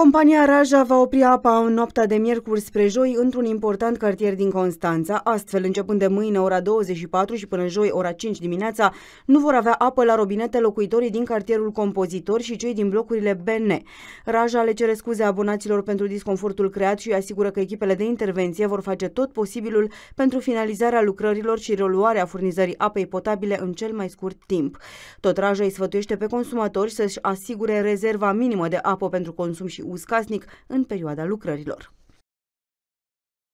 Compania Raja va opri apa în noaptea de miercuri spre joi într-un important cartier din Constanța, astfel începând de mâine ora 24 și până joi ora 5 dimineața, nu vor avea apă la robinete locuitorii din cartierul Compozitor și cei din blocurile BN. Raja le cere scuze abonaților pentru disconfortul creat și asigură că echipele de intervenție vor face tot posibilul pentru finalizarea lucrărilor și reluarea furnizării apei potabile în cel mai scurt timp. Tot Raja îi sfătuiește pe consumatori să-și asigure rezerva minimă de apă pentru consum și uscasnic în perioada lucrărilor.